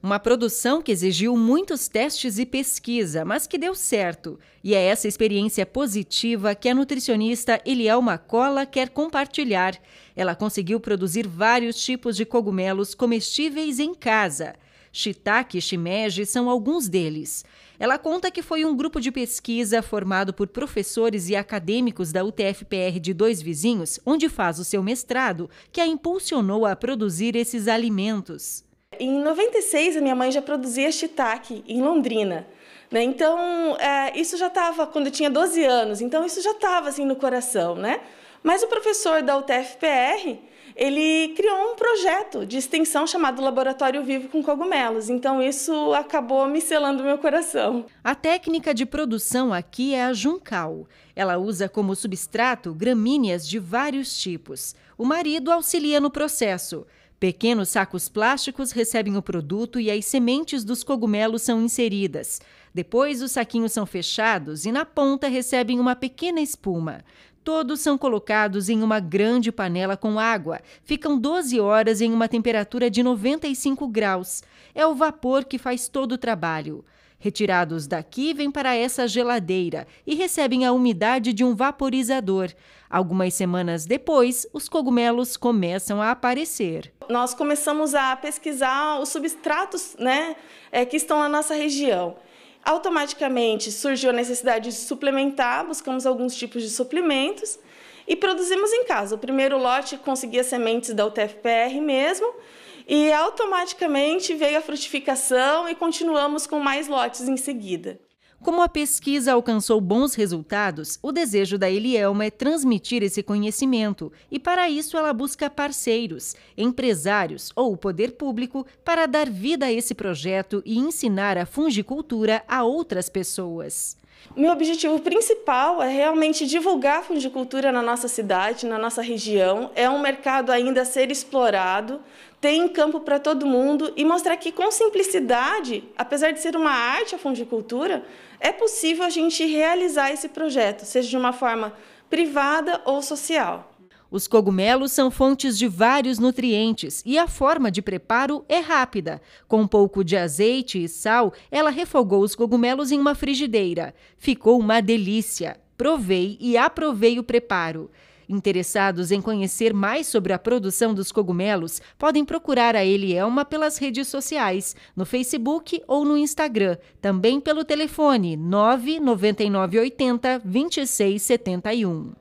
Uma produção que exigiu muitos testes e pesquisa, mas que deu certo. E é essa experiência positiva que a nutricionista Eliel Macola quer compartilhar. Ela conseguiu produzir vários tipos de cogumelos comestíveis em casa. Chitake, e shimeji são alguns deles. Ela conta que foi um grupo de pesquisa formado por professores e acadêmicos da UTFPR de dois vizinhos, onde faz o seu mestrado, que a impulsionou a produzir esses alimentos. Em 96, a minha mãe já produzia shiitake em Londrina. Né? Então, é, isso já estava quando eu tinha 12 anos, então isso já estava assim no coração, né? Mas o professor da UTFPR, ele criou um projeto de extensão chamado Laboratório Vivo com Cogumelos. Então isso acabou micelando meu coração. A técnica de produção aqui é a Juncal. Ela usa como substrato gramíneas de vários tipos. O marido auxilia no processo. Pequenos sacos plásticos recebem o produto e as sementes dos cogumelos são inseridas. Depois, os saquinhos são fechados e na ponta recebem uma pequena espuma. Todos são colocados em uma grande panela com água. Ficam 12 horas em uma temperatura de 95 graus. É o vapor que faz todo o trabalho. Retirados daqui, vêm para essa geladeira e recebem a umidade de um vaporizador. Algumas semanas depois, os cogumelos começam a aparecer. Nós começamos a pesquisar os substratos né, é, que estão na nossa região. Automaticamente surgiu a necessidade de suplementar, buscamos alguns tipos de suplementos e produzimos em casa. O primeiro lote conseguia sementes da UTFPR mesmo e automaticamente veio a frutificação e continuamos com mais lotes em seguida. Como a pesquisa alcançou bons resultados, o desejo da Elielma é transmitir esse conhecimento e, para isso, ela busca parceiros, empresários ou o poder público para dar vida a esse projeto e ensinar a fungicultura a outras pessoas. Meu objetivo principal é realmente divulgar a fungicultura na nossa cidade, na nossa região. É um mercado ainda a ser explorado, tem campo para todo mundo e mostrar que com simplicidade, apesar de ser uma arte a fundicultura, é possível a gente realizar esse projeto, seja de uma forma privada ou social. Os cogumelos são fontes de vários nutrientes e a forma de preparo é rápida. Com um pouco de azeite e sal, ela refogou os cogumelos em uma frigideira. Ficou uma delícia. Provei e aprovei o preparo. Interessados em conhecer mais sobre a produção dos cogumelos podem procurar a Elielma pelas redes sociais, no Facebook ou no Instagram, também pelo telefone 99980 2671.